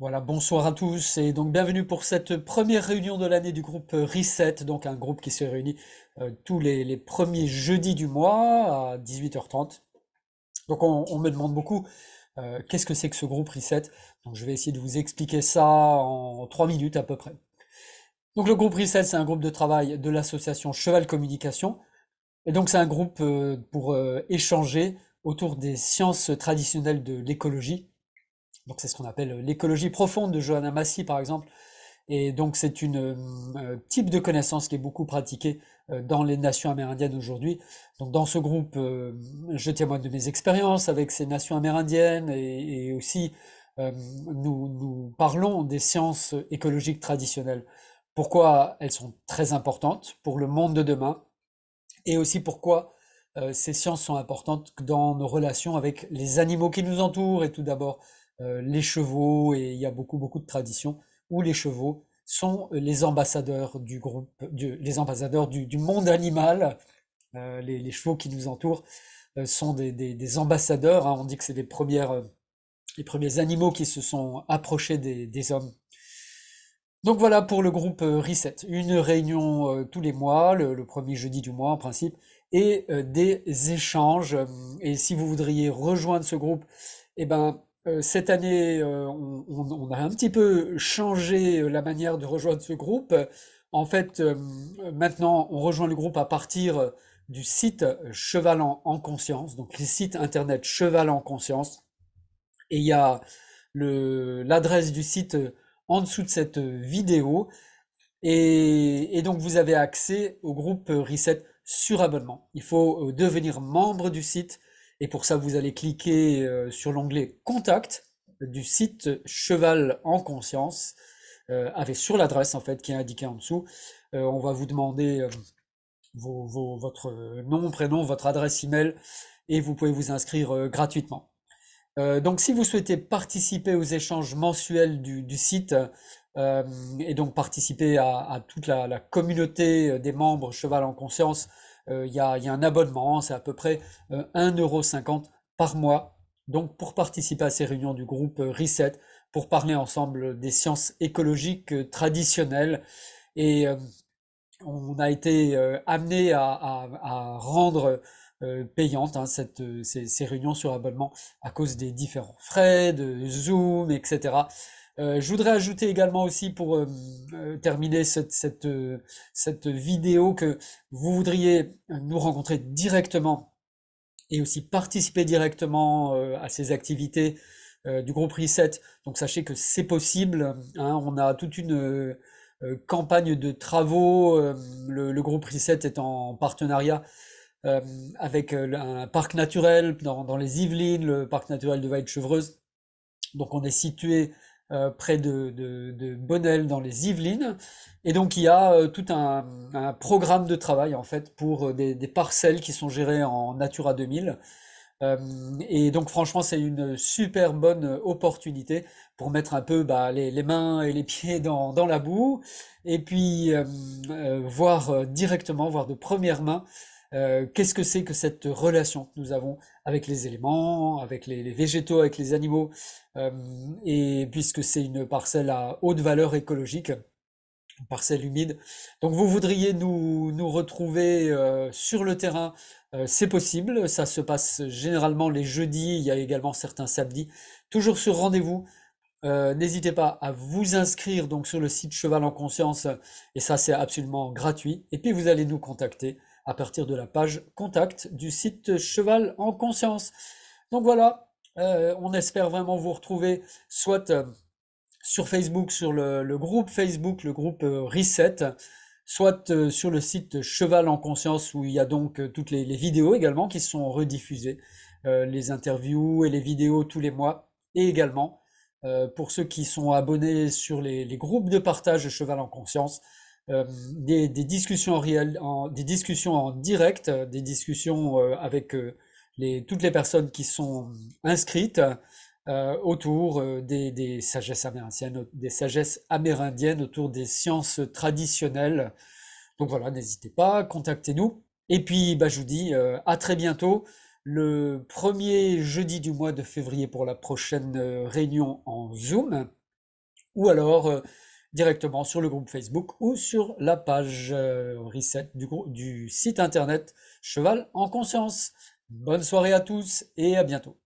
Voilà, bonsoir à tous et donc bienvenue pour cette première réunion de l'année du groupe Reset, donc un groupe qui se réunit euh, tous les, premiers jeudis du mois à 18h30. Donc on, me demande beaucoup euh, qu'est-ce que c'est que ce groupe Reset. Donc je vais essayer de vous expliquer ça en trois minutes à peu près. Donc le groupe Reset, c'est un groupe de travail de l'association Cheval Communication. Et donc c'est un groupe euh, pour échanger autour des sciences traditionnelles de l'écologie c'est ce qu'on appelle euh, l'écologie profonde de Johanna Massi, par exemple. Et donc c'est une euh, euh, type de connaissance qui est beaucoup pratiqué dans les nations amérindiennes aujourd'hui. dans ce groupe, je témoigne de mes expériences avec ces nations amérindiennes et, aussi nous, nous parlons des sciences écologiques traditionnelles. Pourquoi elles sont très importantes pour le monde de demain et aussi pourquoi ces sciences sont importantes dans nos relations avec les animaux qui nous entourent et tout d'abord euh, les chevaux, et il y a beaucoup, beaucoup de traditions où les chevaux sont les ambassadeurs du groupe, les ambassadeurs du, monde animal. Euh, les, chevaux qui nous entourent euh, sont des, ambassadeurs. Hein. On dit que c'est les, les premiers animaux qui se sont approchés des, hommes. Donc voilà pour le groupe Reset. Une réunion tous les mois, le, premier jeudi du mois en principe, et des échanges. Et si vous voudriez rejoindre ce groupe, eh ben, euh, cette année, euh, on, a un petit peu changé euh, la manière de rejoindre ce groupe. En fait, maintenant, on rejoint le groupe à partir du site Cheval en conscience, donc le site internet Cheval en conscience. Et il y a l'adresse du site en dessous de cette vidéo. Et, et, donc, vous avez accès au groupe Reset sur abonnement. Il faut devenir membre du site et pour ça, vous allez cliquer euh, sur l'onglet Contact du site Cheval en conscience, euh, avec sur l'adresse en fait qui est indiquée en dessous. Euh, on va vous demander votre nom, prénom, votre adresse email, et vous pouvez vous inscrire gratuitement donc si vous souhaitez participer aux échanges mensuels du, site et donc participer à, toute la, communauté des membres Cheval en conscience, euh, il y, a un abonnement, c'est à peu près 1,50€ euh, par mois. Donc pour participer à ces réunions du groupe euh, Reset, pour parler ensemble des sciences écologiques traditionnelles. Et on a été amené à, rendre payantes hein, ces réunions sur abonnement à cause des différents frais de Zoom, etc. Euh, je voudrais ajouter également aussi pour euh, euh, terminer cette, cette, cette, vidéo que vous voudriez nous rencontrer directement et aussi participer directement à ces activités du groupe Reset. Donc sachez que c'est possible. Hein, on a toute une campagne de travaux. Le, groupe Reset est en partenariat avec un parc naturel dans, les Yvelines, le parc naturel de Vaille-Chevreuse. Donc on est situé euh, près de, Bonnel dans les Yvelines. Et donc il y a euh, tout un, programme de travail en fait pour euh, des, parcelles qui sont gérées en Natura 2000. et donc franchement c'est une super bonne opportunité pour mettre un peu bah, les, mains et les pieds dans, dans la boue et puis voir directement, voir de première main euh, qu'est-ce que c'est que cette relation que nous avons avec les éléments, avec les, végétaux, avec les animaux, euh, et puisque c'est une parcelle à haute valeur écologique, une parcelle humide. Donc vous voudriez nous, retrouver euh, sur le terrain, c'est possible, ça se passe généralement les jeudis, il y a également certains samedis, toujours sur rendez-vous. n'hésitez pas à vous inscrire donc sur le site Cheval en Conscience et ça c'est absolument gratuit. Et puis vous allez nous contacter à partir de la page contact du site Cheval en conscience. Donc voilà, euh, on espère vraiment vous retrouver soit euh, sur Facebook, sur le, groupe Facebook, le groupe euh, Reset, soit sur le site Cheval en conscience où il y a donc toutes les, vidéos également qui sont rediffusées, les interviews et les vidéos tous les mois, et également pour ceux qui sont abonnés sur les groupes de partage Cheval en conscience, euh, des, discussions en direct, euh, des discussions euh, avec toutes les personnes qui sont inscrites autour des, sagesses amérindiennes, des sagesses amérindiennes autour des sciences traditionnelles. Donc voilà, n'hésitez pas, contactez-nous. Et puis, bah, je vous dis à très bientôt le premier jeudi du mois de février pour la prochaine réunion en Zoom, ou alors directement sur le groupe Facebook ou sur la page euh, reset du, du site internet Cheval en conscience. Bonne soirée à tous et à bientôt.